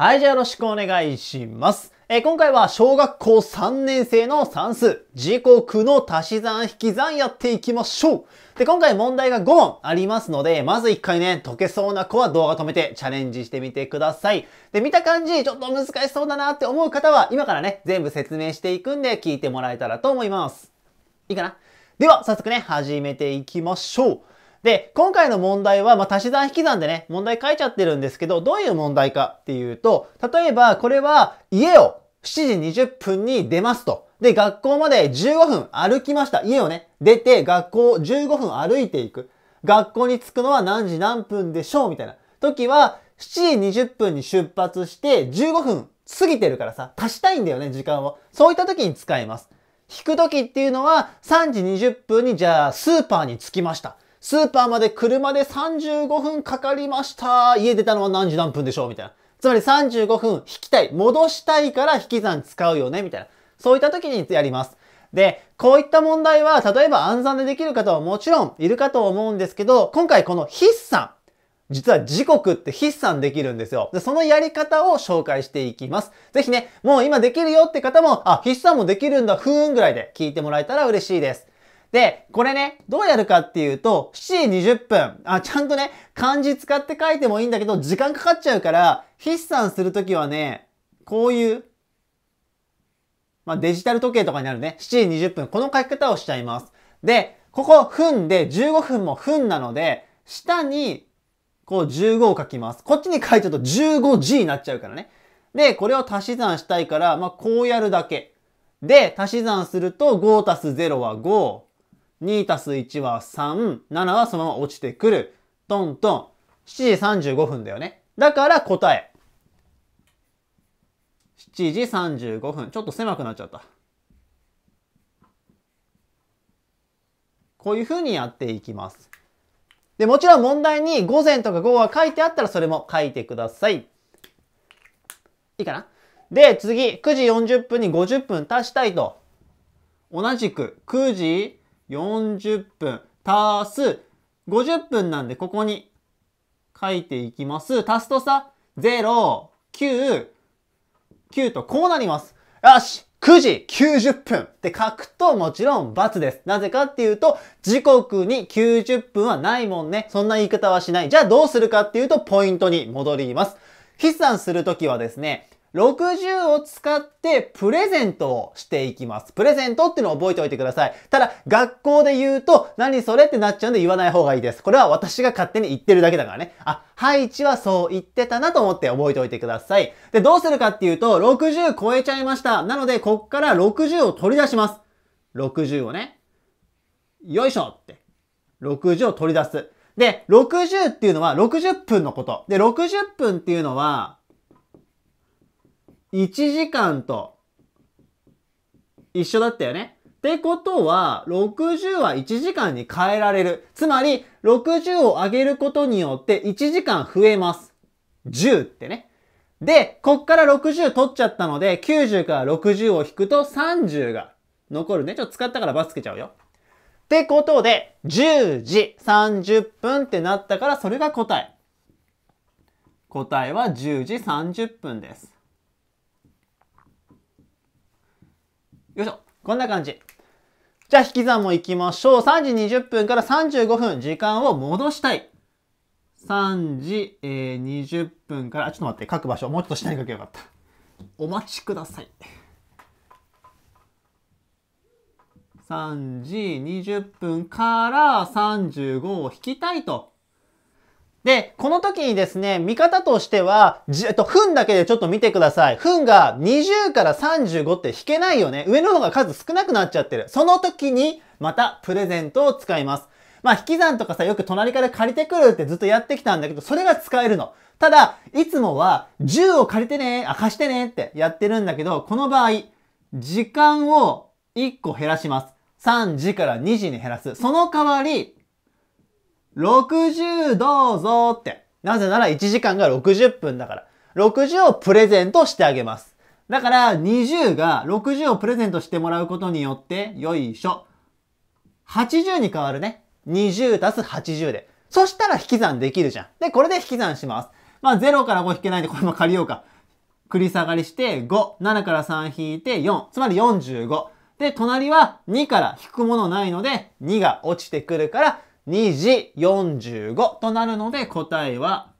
はい、じゃあよろしくお願いします。えー、今回は小学校3年生の算数、時刻の足し算引き算やっていきましょう。で、今回問題が5問ありますので、まず1回ね、解けそうな子は動画止めてチャレンジしてみてください。で、見た感じ、ちょっと難しそうだなって思う方は、今からね、全部説明していくんで、聞いてもらえたらと思います。いいかなでは、早速ね、始めていきましょう。で、今回の問題は、まあ、足し算引き算でね、問題書いちゃってるんですけど、どういう問題かっていうと、例えば、これは、家を7時20分に出ますと。で、学校まで15分歩きました。家をね、出て学校を15分歩いていく。学校に着くのは何時何分でしょうみたいな。時は、7時20分に出発して15分過ぎてるからさ、足したいんだよね、時間を。そういった時に使います。引く時っていうのは、3時20分にじゃあスーパーに着きました。スーパーまで車で35分かかりました。家出たのは何時何分でしょうみたいな。つまり35分引きたい、戻したいから引き算使うよねみたいな。そういった時にやります。で、こういった問題は、例えば暗算でできる方はもちろんいるかと思うんですけど、今回この筆算。実は時刻って筆算できるんですよ。で、そのやり方を紹介していきます。ぜひね、もう今できるよって方も、あ、筆算もできるんだ、ふーんぐらいで聞いてもらえたら嬉しいです。で、これね、どうやるかっていうと、7時20分、あ、ちゃんとね、漢字使って書いてもいいんだけど、時間かかっちゃうから、筆算するときはね、こういう、まあ、デジタル時計とかになるね、7時20分、この書き方をしちゃいます。で、ここ、分で、15分も分なので、下に、こう15を書きます。こっちに書いちゃうと 15G になっちゃうからね。で、これを足し算したいから、まあ、こうやるだけ。で、足し算すると5足す0は5。2たす1は3、7はそのまま落ちてくる。トントン。7時35分だよね。だから答え。7時35分。ちょっと狭くなっちゃった。こういうふうにやっていきます。で、もちろん問題に午前とか午後は書いてあったらそれも書いてください。いいかなで、次、9時40分に50分足したいと。同じく9時40分足す50分なんでここに書いていきます。足すとさ、0、9、9とこうなります。よし !9 時90分って書くともちろん×です。なぜかっていうと、時刻に90分はないもんね。そんな言い方はしない。じゃあどうするかっていうと、ポイントに戻ります。筆算するときはですね、60を使ってプレゼントをしていきます。プレゼントっていうのを覚えておいてください。ただ、学校で言うと、何それってなっちゃうんで言わない方がいいです。これは私が勝手に言ってるだけだからね。あ、ハイチはそう言ってたなと思って覚えておいてください。で、どうするかっていうと、60超えちゃいました。なので、こっから60を取り出します。60をね。よいしょって。60を取り出す。で、60っていうのは60分のこと。で、60分っていうのは、1時間と一緒だったよね。ってことは、60は1時間に変えられる。つまり、60を上げることによって1時間増えます。10ってね。で、こっから60取っちゃったので、90から60を引くと30が残るね。ちょっと使ったからバツけちゃうよ。ってことで、10時30分ってなったから、それが答え。答えは10時30分です。よいしょ。こんな感じ。じゃあ引き算もいきましょう。3時20分から35分、時間を戻したい。3時、えー、20分から、ちょっと待って、書く場所、もうちょっと下に書けばよかった。お待ちください。3時20分から35を引きたいとで、この時にですね、見方としては、じ、えっと、分だけでちょっと見てください。分が20から35って引けないよね。上の方が数少なくなっちゃってる。その時に、またプレゼントを使います。まあ、引き算とかさ、よく隣から借りてくるってずっとやってきたんだけど、それが使えるの。ただ、いつもは、10を借りてね、あ、貸してねってやってるんだけど、この場合、時間を1個減らします。3時から2時に減らす。その代わり、60どうぞって。なぜなら1時間が60分だから。60をプレゼントしてあげます。だから20が60をプレゼントしてもらうことによって、よいしょ。80に変わるね。20足す80で。そしたら引き算できるじゃん。で、これで引き算します。まあ0から5引けないんでこれも借りようか。繰り下がりして5、7から3引いて4、つまり45。で、隣は2から引くものないので、2が落ちてくるから、2時45となるので答えは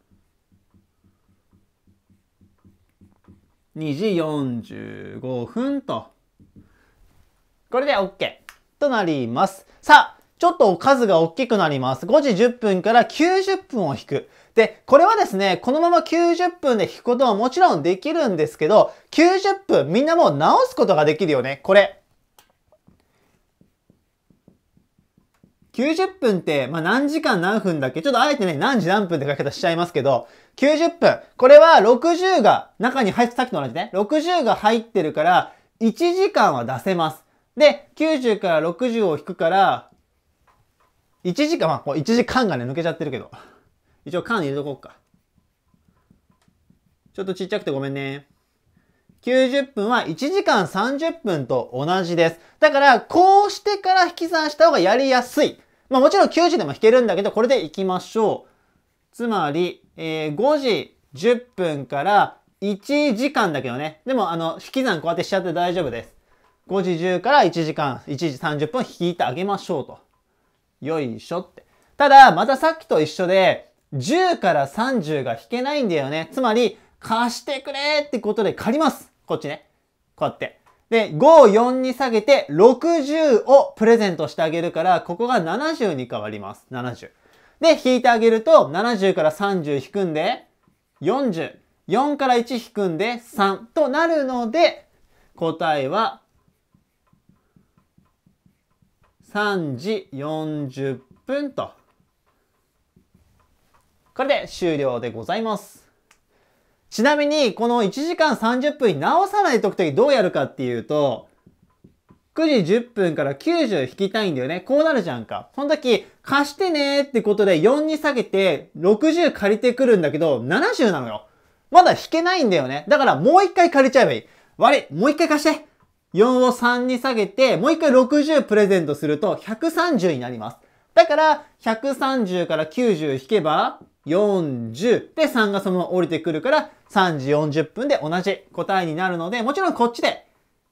2時45分と。これで OK となります。さあ、ちょっと数が大きくなります。5時10分から90分を引く。で、これはですね、このまま90分で引くことはもちろんできるんですけど、90分みんなもう直すことができるよね。これ。90分って、まあ、何時間何分だっけちょっとあえてね、何時何分って書き方しちゃいますけど、90分。これは60が中に入って、さっきと同じね、60が入ってるから、1時間は出せます。で、90から60を引くから、1時間、まあ、1時間がね、抜けちゃってるけど。一応間入れとこうか。ちょっとちっちゃくてごめんね。90分は1時間30分と同じです。だから、こうしてから引き算した方がやりやすい。まあもちろん9時でも弾けるんだけど、これでいきましょう。つまり、えー、5時10分から1時間だけどね。でも、あの、引き算こうやってしちゃって大丈夫です。5時10から1時間、1時30分引いてあげましょうと。よいしょって。ただ、またさっきと一緒で、10から30が弾けないんだよね。つまり、貸してくれってことで借ります。こっちね。こうやって。で、5を4に下げて60をプレゼントしてあげるから、ここが70に変わります。70。で、引いてあげると、70から30引くんで、40。4から1引くんで、3となるので、答えは、3時40分と。これで終了でございます。ちなみに、この1時間30分に直さないときどうやるかっていうと、9時10分から90引きたいんだよね。こうなるじゃんか。その時、貸してねーってことで4に下げて60借りてくるんだけど、70なのよ。まだ引けないんだよね。だからもう一回借りちゃえばいい。悪い、もう一回貸して。4を3に下げて、もう一回60プレゼントすると130になります。だから、130から90引けば、40で3がそのまま降りてくるから3時40分で同じ答えになるのでもちろんこっちで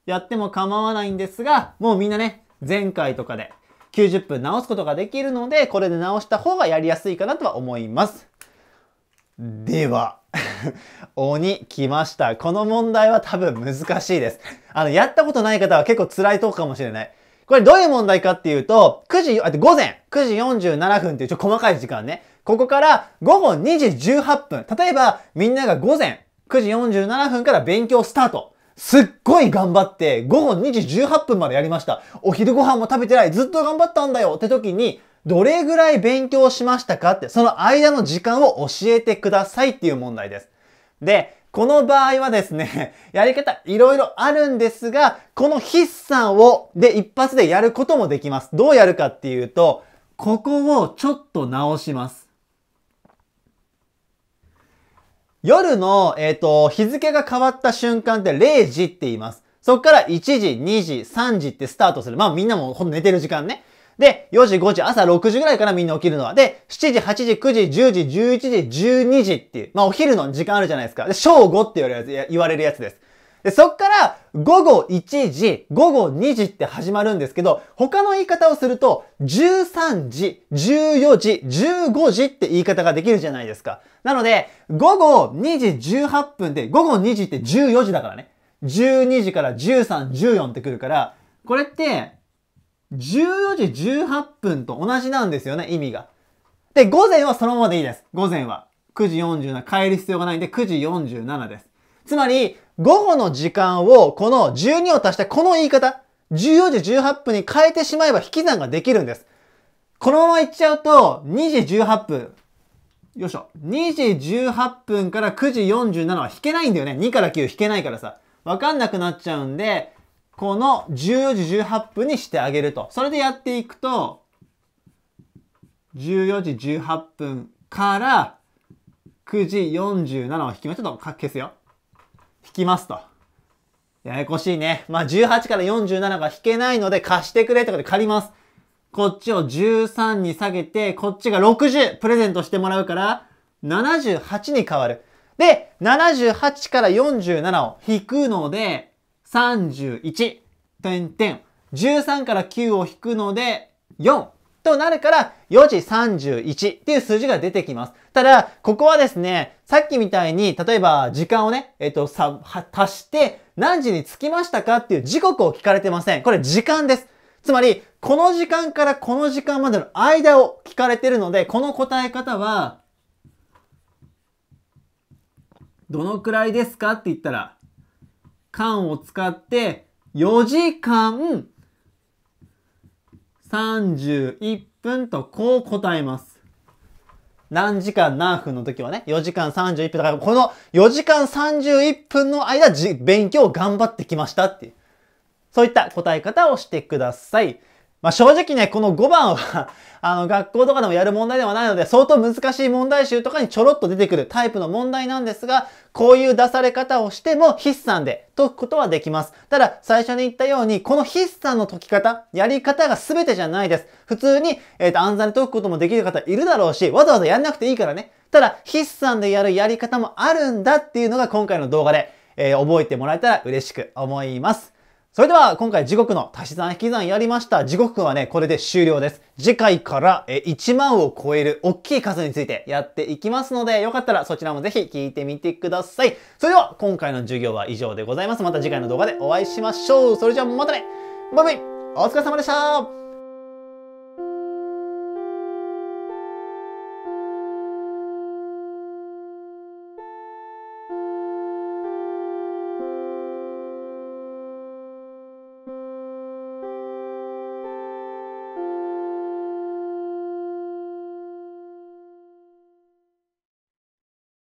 やっても構わないんですがもうみんなね前回とかで90分直すことができるのでこれで直した方がやりやすいかなとは思います。では 鬼来ました。この問題は多分難しいです。あの、やったことない方は結構辛いとこかもしれない。これどういう問題かっていうと、9時、あ午前、9時47分っていうちょ細かい時間ね。ここから午後2時18分。例えば、みんなが午前9時47分から勉強スタート。すっごい頑張って、午後2時18分までやりました。お昼ご飯も食べてない。ずっと頑張ったんだよって時に、どれぐらい勉強しましたかって、その間の時間を教えてくださいっていう問題です。で、この場合はですね、やり方いろいろあるんですが、この筆算を、で、一発でやることもできます。どうやるかっていうと、ここをちょっと直します。夜の、えっ、ー、と、日付が変わった瞬間って0時って言います。そっから1時、2時、3時ってスタートする。まあみんなもほんと寝てる時間ね。で、4時、5時、朝6時ぐらいからみんな起きるのは。で、7時、8時、9時、10時、11時、12時っていう。まあお昼の時間あるじゃないですか。で、正午って言われるやつです。で、そっから午後1時、午後2時って始まるんですけど、他の言い方をすると、13時、14時、15時って言い方ができるじゃないですか。なので、午後2時18分で、午後2時って14時だからね。12時から13、14ってくるから、これって、14時18分と同じなんですよね、意味が。で、午前はそのままでいいです。午前は。9時47、帰る必要がないんで9時47です。つまり、午後の時間をこの12を足したこの言い方、14時18分に変えてしまえば引き算ができるんです。このままいっちゃうと、2時18分。よいしょ。2時18分から9時47は引けないんだよね。2から9引けないからさ。わかんなくなっちゃうんで、この14時18分にしてあげると。それでやっていくと、14時18分から9時47を引きます。ちょっと消すよ。引きますと。ややこしいね。まあ、18から47が引けないので貸してくれとかで借ります。こっちを13に下げて、こっちが60プレゼントしてもらうから、78に変わる。で、78から47を引くので、31、点点。13から9を引くので、4。となるから、4時31っていう数字が出てきます。ただ、ここはですね、さっきみたいに、例えば時間をね、えっ、と、さ、足して、何時に着きましたかっていう時刻を聞かれてません。これ時間です。つまり、この時間からこの時間までの間を聞かれてるので、この答え方は、どのくらいですかって言ったら、間を使って4時間31分とこう答えます。何時間何分の時はね、4時間31分だから、この4時間31分の間、勉強を頑張ってきましたっていう。そういった答え方をしてください。まあ、正直ね、この5番は あの、学校とかでもやる問題ではないので、相当難しい問題集とかにちょろっと出てくるタイプの問題なんですが、こういう出され方をしても筆算で解くことはできます。ただ、最初に言ったように、この筆算の解き方、やり方が全てじゃないです。普通に、えっ、ー、と、暗算で解くこともできる方いるだろうし、わざわざやんなくていいからね。ただ、筆算でやるやり方もあるんだっていうのが今回の動画で、えー、覚えてもらえたら嬉しく思います。それでは今回地獄の足し算引き算やりました。地獄はね、これで終了です。次回から1万を超える大きい数についてやっていきますので、よかったらそちらもぜひ聞いてみてください。それでは今回の授業は以上でございます。また次回の動画でお会いしましょう。それじゃあまたねバイバイお疲れ様でした